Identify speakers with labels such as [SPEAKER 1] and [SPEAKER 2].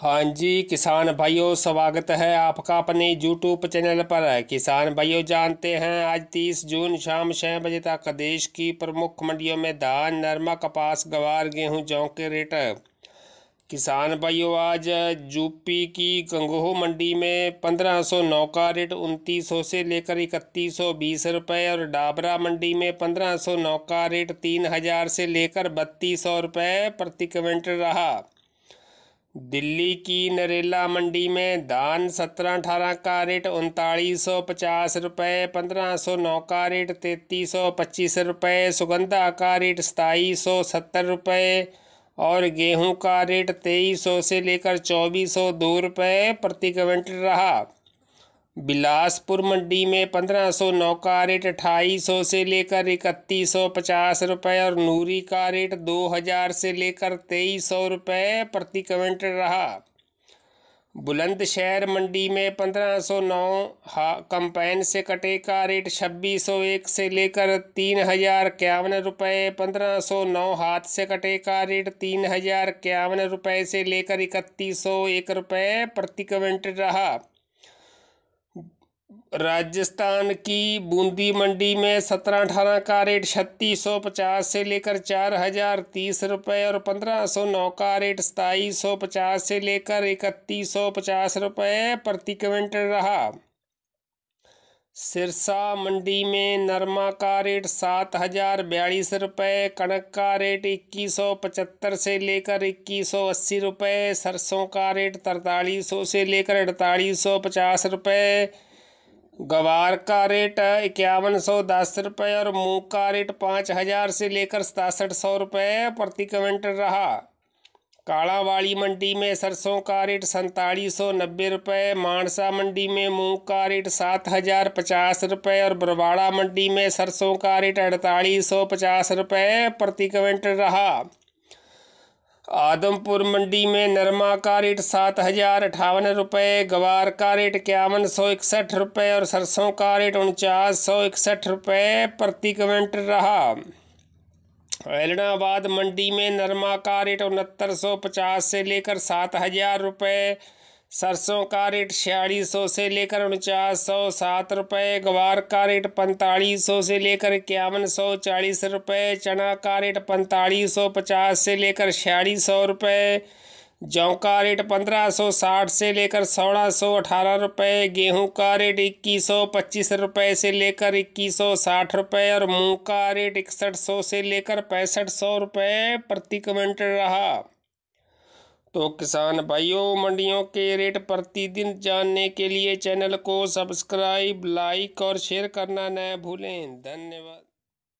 [SPEAKER 1] हाँ जी किसान भाइयों स्वागत है आपका अपने यूट्यूब चैनल पर किसान भाइयों जानते हैं आज 30 जून शाम छः बजे तक देश की प्रमुख मंडियों में धान नरमा कपास गवार गेहूं जौ के रेट किसान भाइयों आज यूपी की गंगोह मंडी में पंद्रह सौ नौ का रेट उनतीस सौ से लेकर इकतीस सौ बीस रुपये और डाबरा मंडी में पंद्रह सौ नौ का रेट तीन हज़ार से लेकर बत्तीस सौ रुपये प्रति क्विंटल रहा दिल्ली की नरेला मंडी में धान सत्रह अठारह का रेट उनतालीस सौ पचास रुपये पंद्रह सौ नौ का रेट तैतीस सौ पच्चीस रुपये सुगंधा का रेट सताईस सौ सत्तर रुपये और गेहूं का रेट तेईस सौ से लेकर चौबीस सौ दो रुपये प्रति क्विंटल रहा बिलासपुर मंडी में पंद्रह सौ नौ का रेट अट्ठाईस से लेकर इकतीस सौ पचास रुपये और नूरी का रेट दो हज़ार से लेकर तेईस सौ रुपये प्रति क्विंटल रहा बुलंदशहर मंडी में पंद्रह सौ नौ हा कंपैन से कटे का रेट छब्बीस सौ एक से लेकर तीन हज़ार इक्यावन रुपये पंद्रह सौ नौ हाथ से कटे का रेट तीन हज़ार इक्यावन रुपये से लेकर इकतीस सौ एक रुपये प्रति क्विंटल रहा राजस्थान की बूंदी मंडी में सत्रह अठारह का रेट छत्तीस सौ पचास से लेकर चार हजार तीस रुपये और पंद्रह सौ नौ का रेट सताईस सौ पचास से लेकर इकतीस सौ पचास रुपये प्रति क्विंटल रहा सिरसा मंडी में नरमा का रेट सात हजार बयालीस रुपये कणक का रेट इक्कीस सौ पचहत्तर से लेकर इक्कीस सौ अस्सी रुपये सरसों का रेट तरतालीस सौ से लेकर अड़तालीस सौ पचास रुपये गवार का रेट इक्यावन सौ दस रुपये और मूंग का रेट पाँच हज़ार से लेकर सतासठ सौ रुपये प्रति क्विंटल रहा काला वाली मंडी में सरसों का रेट सैंतालीस सौ नब्बे रुपये मानसा मंडी में मूंग का रेट सात हज़ार पचास रुपये और बरवाड़ा मंडी में सरसों का रेट अड़तालीस सौ पचास रुपये प्रति क्विंटल रहा आदमपुर मंडी में नरमा का रेट सात हजार अठावन रुपये गवार का रेट इक्यावन सौ इकसठ रुपये और सरसों का रेट उनचास सौ इकसठ रुपये प्रति क्विंट रहा एलनाबाद मंडी में नरमा का रेट उनहत्तर सौ पचास से लेकर सात हजार रुपये सरसों का रेट छियालीस सौ से लेकर उनचास सौ सात रुपये ग्वार का रेट पैंतालीस सौ से लेकर इक्यावन सौ चालीस रुपये चना का रेट पैंतालीस सौ पचास से लेकर छियालीस सौ रुपये जौ का रेट पंद्रह सौ साठ से लेकर सोलह सौ अठारह रुपये गेहूँ का रेट इक्कीस सौ पच्चीस रुपये से लेकर इक्कीस सौ साठ रुपये और मूंग का रेट इकसठ सौ से लेकर पैंसठ सौ रुपये प्रति क्विंटल रहा तो किसान भाइयों मंडियों के रेट प्रतिदिन जानने के लिए चैनल को सब्सक्राइब लाइक और शेयर करना न भूलें धन्यवाद